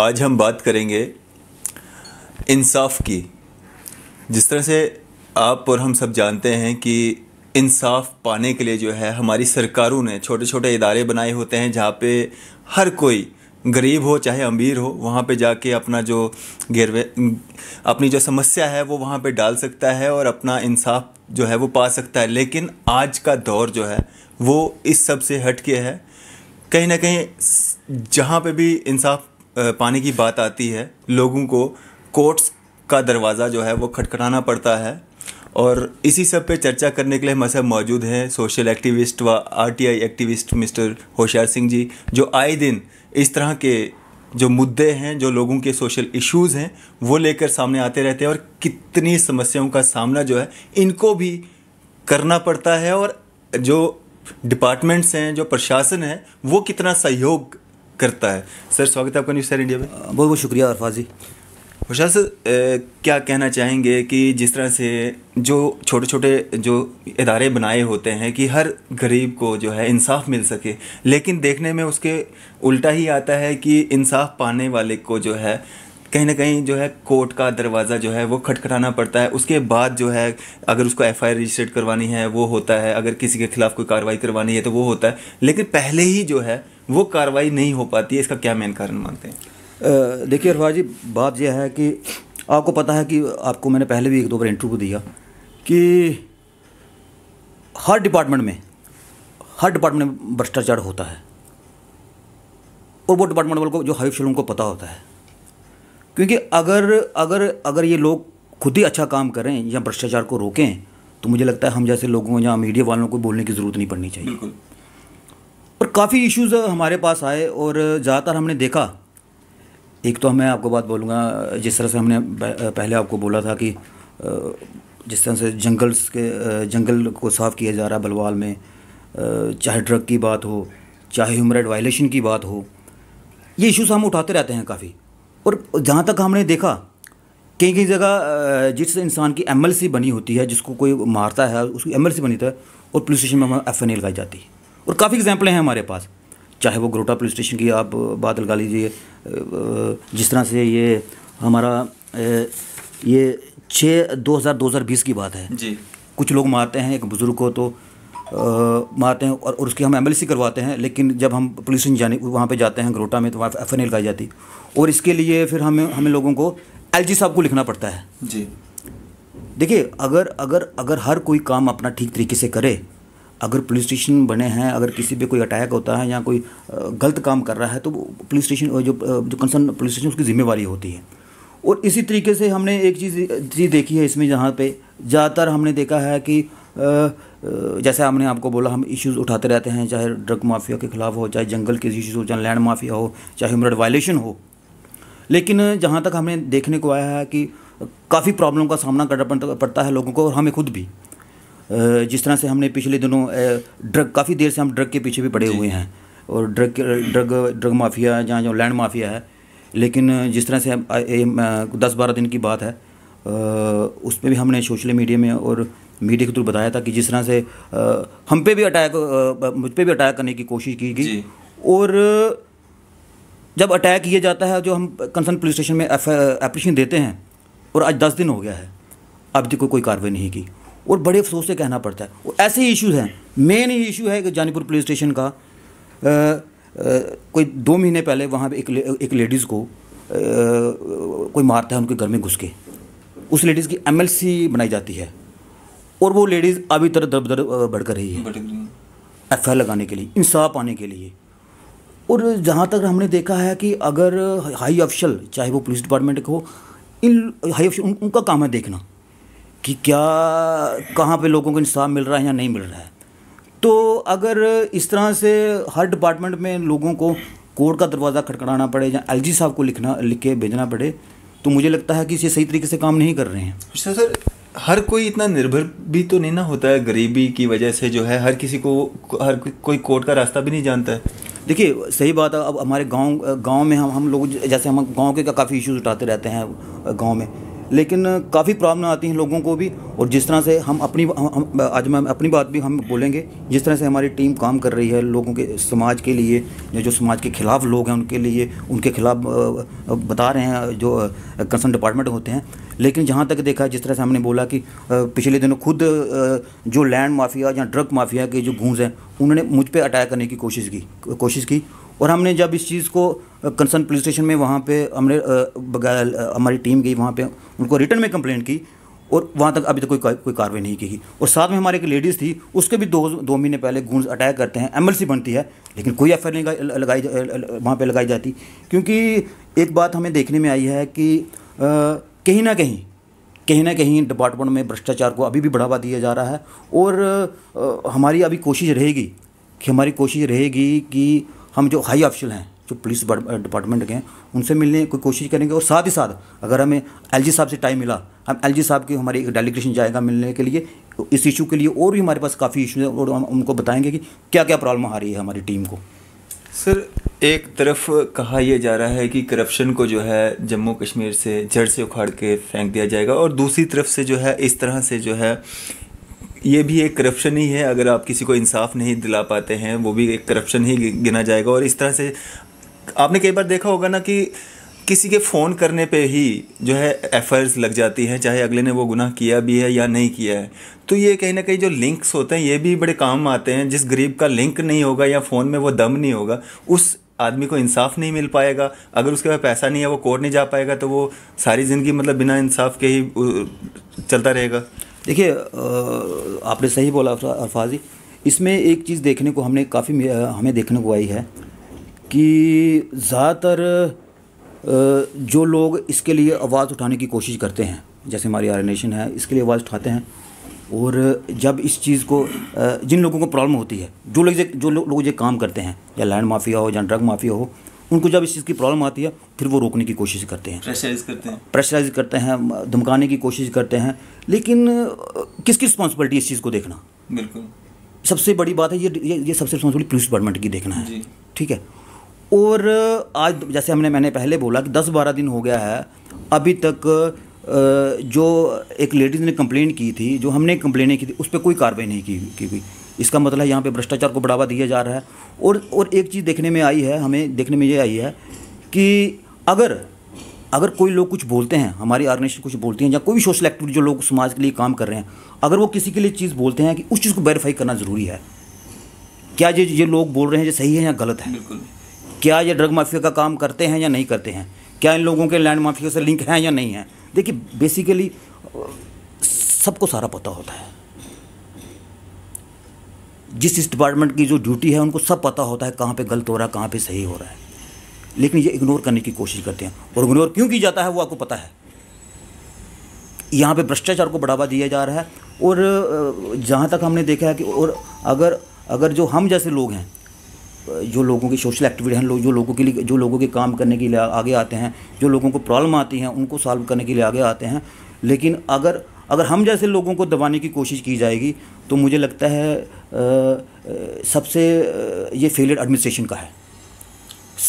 आज हम बात करेंगे इंसाफ की जिस तरह से आप और हम सब जानते हैं कि इंसाफ पाने के लिए जो है हमारी सरकारों ने छोटे छोटे इदारे बनाए होते हैं जहाँ पे हर कोई गरीब हो चाहे अमीर हो वहाँ पे जाके अपना जो गिरवे अपनी जो समस्या है वो वहाँ पे डाल सकता है और अपना इंसाफ जो है वो पा सकता है लेकिन आज का दौर जो है वो इस सब से हट के है कहीं ना कहीं जहाँ पे भी इंसाफ पाने की बात आती है लोगों को कोर्ट्स का दरवाज़ा जो है वो खटखटाना पड़ता है और इसी सब पे चर्चा करने के लिए हमारे साथ मौजूद हैं सोशल एक्टिविस्ट व RTI activist mister Hoshiyar Singh जी जो आए दिन इस तरह के जो मुद्दे हैं जो लोगों के सोशल इश्यूज़ हैं वो लेकर सामने आते रहते हैं और कितनी समस्याओं का सामना जो है इनको भी करना पड़ता है और जो डिपार्टमेंट्स हैं जो प्रशासन है वो कितना सहयोग करता है सर स्वागत है आपका न्यूज़ सर इंडिया में बहुत बहुत शुक्रिया अरफा जी खुशा सर क्या कहना चाहेंगे कि जिस तरह से जो छोटे छोटे जो इदारे बनाए होते हैं कि हर गरीब को जो है इंसाफ मिल सके लेकिन देखने में उसके उल्टा ही आता है कि इंसाफ पाने वाले को जो है कहीं ना कहीं जो है कोर्ट का दरवाज़ा जो है वो खटखटाना पड़ता है उसके बाद जो है अगर उसको एफ आई रजिस्टर्ड करवानी है वो होता है अगर किसी के खिलाफ कोई कार्रवाई करवानी है तो वो होता है लेकिन पहले ही जो है वो कार्रवाई नहीं हो पाती है इसका क्या मेन कारण मानते हैं देखिए अरवा जी बात यह है कि आपको पता है कि आपको मैंने पहले भी एक दो बार इंटरव्यू दिया कि हर डिपार्टमेंट में हर डिपार्टमेंट में भ्रष्टाचार होता है और वो डिपार्टमेंट वालों को जो हाई अफसर उनको पता होता है क्योंकि अगर अगर अगर ये लोग खुद ही अच्छा काम करें या भ्रष्टाचार को रोकें तो मुझे लगता है हम जैसे लोगों या मीडिया वालों को बोलने की ज़रूरत नहीं पड़नी चाहिए और काफ़ी इश्यूज़ हमारे पास आए और ज़्यादातर हमने देखा एक तो मैं आपको बात बोलूँगा जिस तरह से हमने पहले आपको बोला था कि जिस तरह से जंगल्स के जंगल को साफ़ किया जा रहा है बलवाल में चाहे ड्रग की बात हो चाहे ह्यूमन राइट वायलेशन की बात हो ये इश्यूज़ हम उठाते रहते हैं काफ़ी और जहाँ तक हमने देखा कई कई जगह जिस इंसान की एम बनी होती है जिसको कोई मारता है उसकी एम बनी था है और पुलिस स्टेशन में एफ एन लगाई जाती है और काफ़ी एग्जाम्पलें हैं हमारे पास चाहे वो ग्रोटा पुलिस स्टेशन की आप बात लगा लीजिए जिस तरह से ये हमारा ये छः दो हज़ार दो हज़ार बीस की बात है जी कुछ लोग मारते हैं एक बुज़ुर्ग को तो मारते हैं और, और उसकी हम एम करवाते हैं लेकिन जब हम पुलिस जाने वहाँ पर जाते हैं ग्रोटा में तो वहाँ एफ लगाई जाती और इसके लिए फिर हमें हमें लोगों को एल साहब को लिखना पड़ता है जी देखिए अगर अगर अगर हर कोई काम अपना ठीक तरीके से करे अगर पुलिस स्टेशन बने हैं अगर किसी पे कोई अटैक होता है या कोई गलत काम कर रहा है तो पुलिस स्टेशन जो जो कंसर्न पुलिस स्टेशन उसकी जिम्मेवारी होती है और इसी तरीके से हमने एक चीज़ चीज़ देखी है इसमें जहाँ पे ज़्यादातर हमने देखा है कि आ, जैसे हमने आपको बोला हम इश्यूज़ उठाते रहते हैं चाहे ड्रग माफिया के खिलाफ हो चाहे जंगल के इश्यूज़ हो चाहे लैंड माफिया हो चाहे ह्यूमन वायलेशन हो लेकिन जहाँ तक हमें देखने को आया है कि काफ़ी प्रॉब्लम का सामना करना पड़ता है लोगों को और हमें खुद भी जिस तरह से हमने पिछले दिनों ड्रग काफ़ी देर से हम ड्रग के पीछे भी पड़े हुए हैं और ड्रग ड्रग ड्रग माफिया जहाँ जो लैंड माफिया है लेकिन जिस तरह से दस बारह दिन की बात है उसमें भी हमने सोशल मीडिया में और मीडिया के थ्रू बताया था कि जिस तरह से हम पे भी अटैक मुझ पर भी अटैक करने की कोशिश की गई और जब अटैक किया जाता है जो हम कंसर्न पुलिस स्टेशन में एप्लीकेशन देते हैं और आज दस दिन हो गया है अब तक कोई कार्रवाई नहीं की और बड़े अफसोस से कहना पड़ता है और ऐसे ही इशूज़ हैं मेन ही इशू है कि जानीपुर पुलिस स्टेशन का आ, आ, कोई दो महीने पहले वहाँ पर एक ले, एक लेडीज़ को आ, कोई मारता है उनके घर में घुस के उस लेडीज़ की एमएलसी बनाई जाती है और वो लेडीज़ अभी तरह दर दर भड़क रही है एफ आई लगाने के लिए इंसाफ पाने के लिए और जहाँ तक हमने देखा है कि अगर हाई ऑफिशल चाहे वो पुलिस डिपार्टमेंट हो इन हाई उन, उनका काम है देखना कि क्या कहाँ पे लोगों को इंसाफ मिल रहा है या नहीं मिल रहा है तो अगर इस तरह से हर डिपार्टमेंट में लोगों को कोर्ट का दरवाज़ा खटखड़ाना पड़े या एल साहब को लिखना लिख के भेजना पड़े तो मुझे लगता है कि इसे सही तरीके से काम नहीं कर रहे हैं सर हर कोई इतना निर्भर भी तो नहीं ना होता है गरीबी की वजह से जो है हर किसी को हर कोई कोर्ट का रास्ता भी नहीं जानता है देखिए सही बात है अब हमारे गांव गांव में हम हम लोग जैसे हम गांव के का काफ़ी इश्यूज उठाते रहते हैं गांव में लेकिन काफ़ी प्रॉब्लम आती हैं लोगों को भी और जिस तरह से हम अपनी हम, आज मैं अपनी बात भी हम बोलेंगे जिस तरह से हमारी टीम काम कर रही है लोगों के समाज के लिए या जो समाज के ख़िलाफ़ लोग हैं उनके लिए उनके ख़िलाफ़ बता रहे हैं जो कंसर्न डिपार्टमेंट होते हैं लेकिन जहाँ तक देखा जिस तरह से हमने बोला कि पिछले दिनों खुद जो लैंड माफिया या ड्रग माफिया के जो गूंज हैं उन्होंने मुझ पर अटैक करने की कोशिश की कोशिश की और हमने जब इस चीज़ को कंसर्न पुलिस स्टेशन में वहाँ पे हमने हमारी टीम गई वहाँ पे उनको रिटर्न में कंप्लेंट की और वहाँ तक अभी तक कोई कोई कार्रवाई नहीं की और साथ में हमारे एक लेडीज़ थी उसके भी दो दो महीने पहले गुंड अटैक करते हैं एमएलसी बनती है लेकिन कोई एफ नहीं लगाई वहाँ पर लगाई जाती क्योंकि एक बात हमें देखने में आई है कि कहीं ना कहीं कहीं ना कहीं डिपार्टमेंट में भ्रष्टाचार को अभी भी बढ़ावा दिया जा रहा है और हमारी अभी कोशिश रहेगी कि हमारी कोशिश रहेगी कि हम जो हाई ऑफिशियल हैं जो पुलिस डिपार्टमेंट uh, के हैं उनसे मिलने की कोशिश करेंगे और साथ ही साथ अगर हमें एलजी साहब से टाइम मिला हम एलजी साहब की हमारी एक डेलीगेशन जाएगा मिलने के लिए तो इस इशू के लिए और भी हमारे पास काफ़ी इशू हैं और हम उनको बताएंगे कि क्या क्या प्रॉब्लम आ रही है हमारी टीम को सर एक तरफ कहा यह जा रहा है कि करप्शन को जो है जम्मू कश्मीर से जड़ से उखाड़ के फेंक दिया जाएगा और दूसरी तरफ से जो है इस तरह से जो है ये भी एक करप्शन ही है अगर आप किसी को इंसाफ नहीं दिला पाते हैं वो भी एक करप्शन ही गिना जाएगा और इस तरह से आपने कई बार देखा होगा ना कि किसी के फ़ोन करने पे ही जो है एफआईआर लग जाती हैं चाहे अगले ने वो गुनाह किया भी है या नहीं किया है तो ये कहीं ना कहीं जो लिंक्स होते हैं ये भी बड़े काम आते हैं जिस गरीब का लिंक नहीं होगा या फ़ोन में वो दम नहीं होगा उस आदमी को इंसाफ नहीं मिल पाएगा अगर उसके पास पैसा नहीं है वो कोर्ट नहीं जा पाएगा तो वो सारी ज़िंदगी मतलब बिना इंसाफ के ही चलता रहेगा देखिए आपने सही बोला अरफाजी इसमें एक चीज़ देखने को हमने काफ़ी हमें देखने को आई है कि ज़्यादातर जो लोग इसके लिए आवाज़ उठाने की कोशिश करते हैं जैसे हमारी आर नेशन है इसके लिए आवाज़ उठाते हैं और जब इस चीज़ को जिन लोगों को प्रॉब्लम होती है जो लोग जो लोग ये काम करते हैं या लैंड माफिया हो या ड्रग माफिया हो उनको जब इस चीज़ की प्रॉब्लम आती है फिर वो रोकने की कोशिश करते हैं प्रेशराइज करते हैं प्रेशराइज करते हैं धमकाने की कोशिश करते हैं लेकिन किसकी रिस्पॉन्सिबिलिटी इस चीज़ को देखना बिल्कुल सबसे बड़ी बात है ये ये, ये सबसे रिस्पॉन्सिबिलिटी पुलिस डिपार्टमेंट की देखना है ठीक है और आज जैसे हमने मैंने पहले बोला कि दस बारह दिन हो गया है अभी तक जो एक लेडीज़ ने कंप्लेन की थी जो हमने कंप्लेन की थी उस पर कोई कार्रवाई नहीं की, की गई इसका मतलब यहाँ पे भ्रष्टाचार को बढ़ावा दिया जा रहा है और और एक चीज़ देखने में आई है हमें देखने में ये आई है कि अगर अगर कोई लोग कुछ बोलते हैं हमारी ऑर्गेनाइजेशन कुछ बोलती हैं या कोई भी सोशल एक्टिविटी जो लोग समाज के लिए काम कर रहे हैं अगर वो किसी के लिए चीज़ बोलते हैं कि उस चीज़ को वेरीफाई करना ज़रूरी है क्या ये ये लोग बोल रहे हैं ये सही है या गलत है क्या ये ड्रग माफिया का काम करते हैं या नहीं करते हैं क्या इन लोगों के लैंड माफिया से लिंक हैं या नहीं है देखिए बेसिकली सबको सारा पता होता है जिस इस डिपार्टमेंट की जो ड्यूटी है उनको सब पता होता है कहाँ पे गलत हो रहा है कहाँ पे सही हो रहा है लेकिन ये इग्नोर करने की कोशिश करते हैं और इग्नोर क्यों की जाता है वो आपको पता है यहाँ पे भ्रष्टाचार को बढ़ावा दिया जा रहा है और जहाँ तक हमने देखा है कि और अगर अगर जो हम जैसे लोग हैं जो लोगों की सोशल एक्टिविटी हैं लोग जो लोगों के लिए जो लोगों के काम करने के लिए आगे आते हैं जो लोगों को प्रॉब्लम आती हैं उनको सॉल्व करने के लिए आगे आते हैं लेकिन अगर अगर हम जैसे लोगों को दबाने की कोशिश की जाएगी तो मुझे लगता है आ, सबसे ये फेलियर एडमिनिस्ट्रेशन का है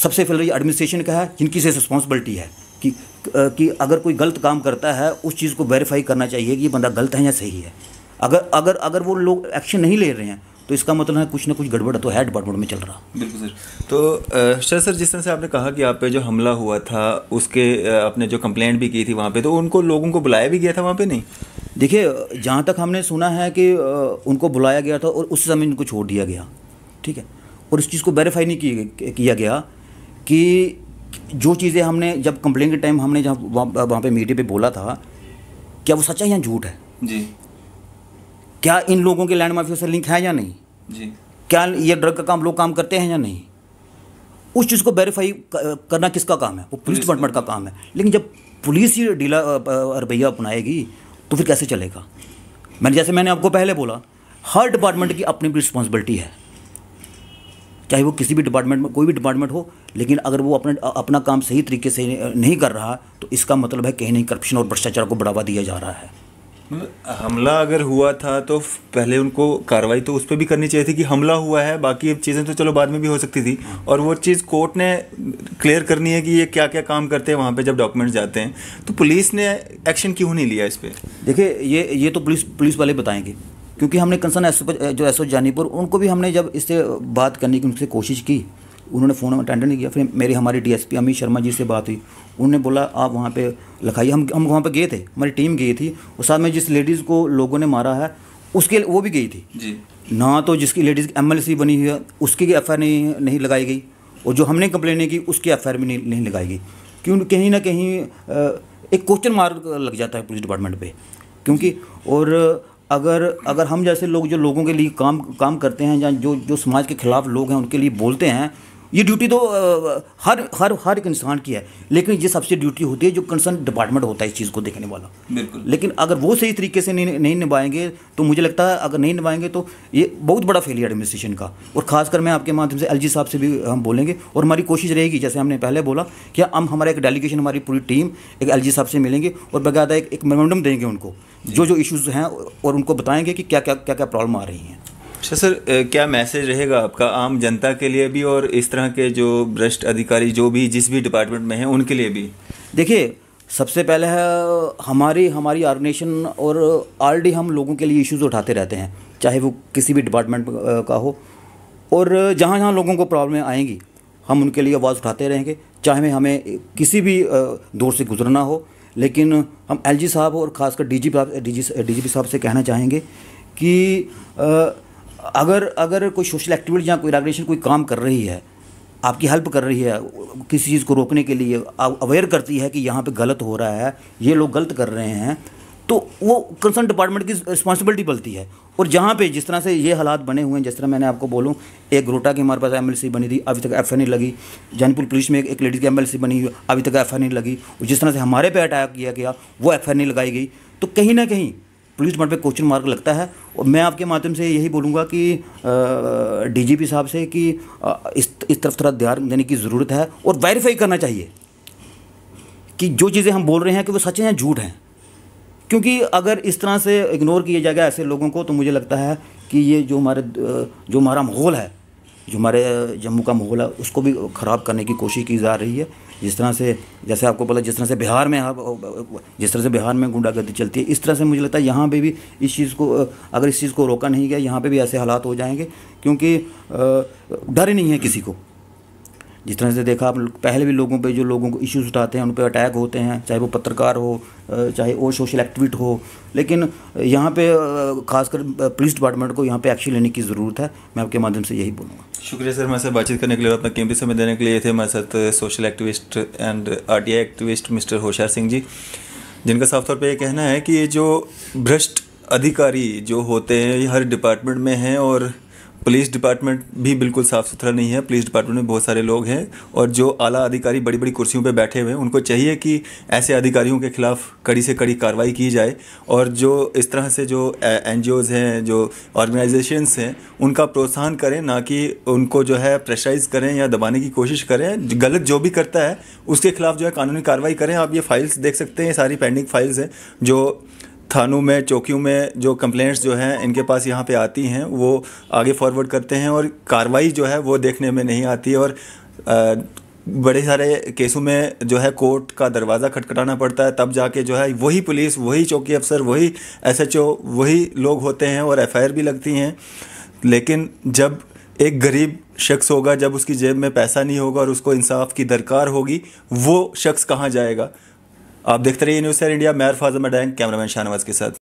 सबसे फेलियर ये एडमिनिस्ट्रेशन का है जिनकी से रिस्पॉन्सिबिलिटी है कि कि अगर कोई गलत काम करता है उस चीज़ को वेरीफाई करना चाहिए कि ये बंदा गलत है या सही है अगर अगर अगर वो लोग एक्शन नहीं ले रहे हैं तो इसका मतलब है कुछ ना कुछ गड़बड़ तो है डिपार्टमेंट में चल रहा बिल्कुल सर तो सर सर जिस तरह से आपने कहा कि आप पे जो हमला हुआ था उसके आपने जो कंप्लेंट भी की थी वहाँ पे तो उनको लोगों को बुलाया भी गया था वहाँ पे नहीं देखिए जहाँ तक हमने सुना है कि उनको बुलाया गया था और उस समय उनको छोड़ दिया गया ठीक है और इस चीज़ को वेरीफाई नहीं किया गया कि जो चीज़ें हमने जब कंप्लेन के टाइम हमने जहाँ वहाँ पर मीडिया पर बोला था क्या वो सच्चा या झूठ है जी क्या इन लोगों के लैंड माफिया से लिंक है या नहीं जी क्या ये ड्रग का काम लोग काम करते हैं या नहीं उस चीज़ को वेरीफाई करना किसका काम है वो पुलिस डिपार्टमेंट का काम है लेकिन जब पुलिस ही डीला रवैया अपनाएगी तो फिर कैसे चलेगा मैंने जैसे मैंने आपको पहले बोला हर डिपार्टमेंट की अपनी भी रिस्पॉन्सिबिलिटी है चाहे वो किसी भी डिपार्टमेंट में कोई भी डिपार्टमेंट हो लेकिन अगर वो अपने अपना काम सही तरीके से नहीं कर रहा तो इसका मतलब है कहीं नहीं करप्शन और भ्रष्टाचार को बढ़ावा दिया जा रहा है हमला अगर हुआ था तो पहले उनको कार्रवाई तो उस पर भी करनी चाहिए थी कि हमला हुआ है बाकी चीज़ें तो चलो बाद में भी हो सकती थी और वो चीज़ कोर्ट ने क्लियर करनी है कि ये क्या क्या काम करते हैं वहाँ पे जब डॉक्यूमेंट्स जाते हैं तो पुलिस ने एक्शन क्यों नहीं लिया इस पर देखिए ये ये तो पुलिस पुलिस वाले बताएंगे क्योंकि हमने कंसर्न एस जो एस जानीपुर उनको भी हमने जब इससे बात करने की उनसे कोशिश की उन्होंने फ़ोन अटेंड नहीं किया फिर मेरी हमारी डीएसपी अमित शर्मा जी से बात हुई उन्होंने बोला आप वहाँ पे लिखाइए हम हम वहाँ पे गए थे हमारी टीम गई थी और साथ में जिस लेडीज़ को लोगों ने मारा है उसके वो भी गई थी जी ना तो जिसकी लेडीज़ एम बनी हुई है उसकी एफ आई नहीं नहीं लगाई गई और जो हमने कंप्लेन नहीं की उसकी एफ भी नहीं, नहीं लगाई गई क्यों कहीं ना कहीं एक क्वेश्चन मार्क लग जाता है पुलिस डिपार्टमेंट पर क्योंकि और अगर अगर हम जैसे लोग जो लोगों के लिए काम काम करते हैं या जो जो समाज के खिलाफ लोग हैं उनके लिए बोलते हैं ये ड्यूटी तो हर हर हर एक इंसान की है लेकिन ये सबसे ड्यूटी होती है जो कंसर्न डिपार्टमेंट होता है इस चीज़ को देखने वाला बिल्कुल लेकिन अगर वो सही तरीके से नहीं नहीं निभाएंगे तो मुझे लगता है अगर नहीं निभाएंगे तो ये बहुत बड़ा फेलियर एडमिनिस्ट्रेशन का और खासकर मैं आपके माध्यम से एल साहब से भी हम बोलेंगे और हमारी कोशिश रहेगी जैसे हमने पहले बोला कि हम हमारा एक डेलीगेशन हमारी पूरी टीम एक एल साहब से मिलेंगे और बकायदा एक, एक मेमोरेंडम देंगे उनको जो जो इशूज़ हैं और उनको बताएंगे कि क्या क्या क्या क्या प्रॉब्लम आ रही हैं अच्छा सर क्या मैसेज रहेगा आपका आम जनता के लिए भी और इस तरह के जो भ्रष्ट अधिकारी जो भी जिस भी डिपार्टमेंट में हैं उनके लिए भी देखिए सबसे पहले है हमारी हमारी ऑर्गेनाइजेशन और ऑलरेडी हम लोगों के लिए इश्यूज उठाते रहते हैं चाहे वो किसी भी डिपार्टमेंट का हो और जहाँ जहाँ लोगों को प्रॉब्लम आएंगी हम उनके लिए आवाज़ उठाते रहेंगे चाहे हमें किसी भी दौर से गुजरना हो लेकिन हम एलजी साहब और ख़ासकर डीजी डीजी डीजीपी साहब से कहना चाहेंगे कि अगर अगर कोई सोशल एक्टिविटी या कोई ऑर्गेनाइजेशन कोई काम कर रही है आपकी हेल्प कर रही है किसी चीज़ को रोकने के लिए अवेयर करती है कि यहाँ पे गलत हो रहा है ये लोग गलत कर रहे हैं तो वो कंसर्न डिपार्टमेंट की रिस्पॉन्सिबिलिटी बनती है और जहाँ पे जिस तरह से ये हालात बने हुए हैं जिस तरह मैंने आपको बोलूँ एक ग्रोटा की हमारे पास एम बनी थी अभी तक एफ नहीं लगी जैनपुर पुलिस में एक, एक लेडीज़ की एम बनी हुई अभी तक एफ नहीं लगी और जिस तरह से हमारे पे अटैक किया गया वो एफ लगाई गई तो कहीं ना कहीं पुलिस डिपार्टमेंट क्वेश्चन मार्क लगता है और मैं आपके माध्यम से यही बोलूँगा कि डीजीपी साहब से कि आ, इस इस तरफ थोड़ा ध्यान देने की ज़रूरत है और वेरीफाई करना चाहिए कि जो चीज़ें हम बोल रहे हैं कि वो सच हैं या झूठ हैं क्योंकि अगर इस तरह से इग्नोर किया जाएगा ऐसे लोगों को तो मुझे लगता है कि ये जो हमारे जो हमारा माहौल है जो हमारे जम्मू का माहौल है उसको भी ख़राब करने की कोशिश की जा रही है जिस तरह से जैसे आपको पता जिस तरह से बिहार में आप जिस तरह से बिहार में गुंडागर्दी चलती है इस तरह से मुझे लगता है यहाँ पे भी इस चीज़ को अगर इस चीज़ को रोका नहीं गया यहाँ पे भी ऐसे हालात हो जाएंगे क्योंकि डर ही नहीं है किसी को जिस तरह से देखा आप पहले भी लोगों पे जो लोगों को इश्यूज उठाते हैं उन पर अटैक होते हैं चाहे वो पत्रकार हो चाहे और सोशल एक्टिविट हो लेकिन यहाँ पे खासकर पुलिस डिपार्टमेंट को यहाँ पे एक्शन लेने की ज़रूरत है मैं आपके माध्यम से यही बोलूँगा शुक्रिया सर मैं सर बातचीत करने के लिए अपना कीमती समय देने के लिए थे मेरे साथ social activist and R activist mister Hoshiyar Singh जी जिनका साफ तौर पर ये कहना है कि ये जो भ्रष्ट अधिकारी जो होते हैं ये हर डिपार्टमेंट में हैं और पुलिस डिपार्टमेंट भी बिल्कुल साफ़ सुथरा नहीं है पुलिस डिपार्टमेंट में बहुत सारे लोग हैं और जो आला अधिकारी बड़ी बड़ी कुर्सियों पर बैठे हुए हैं उनको चाहिए कि ऐसे अधिकारियों के खिलाफ कड़ी से कड़ी कार्रवाई की जाए और जो इस तरह से जो एन हैं जो ऑर्गेनाइजेशन हैं उनका प्रोत्साहन करें ना कि उनको जो है प्रेशराइज करें या दबाने की कोशिश करें गलत जो भी करता है उसके खिलाफ जो है कानूनी कार्रवाई करें आप ये फाइल्स देख सकते हैं सारी पेंडिंग फाइल्स हैं जो थानों में चौकियों में जो कंप्लेंट्स जो हैं इनके पास यहाँ पे आती हैं वो आगे फॉरवर्ड करते हैं और कार्रवाई जो है वो देखने में नहीं आती और आ, बड़े सारे केसों में जो है कोर्ट का दरवाज़ा खटखटाना पड़ता है तब जाके जो है वही पुलिस वही चौकी अफसर वही एस वही लोग होते हैं और एफ भी लगती हैं लेकिन जब एक गरीब शख्स होगा जब उसकी जेब में पैसा नहीं होगा और उसको इंसाफ की दरकार होगी वो शख्स कहाँ जाएगा आप देखते रहिए न्यूज़ इंडिया मैं फाजम डैंग कैमरामैन शाहनवाज के साथ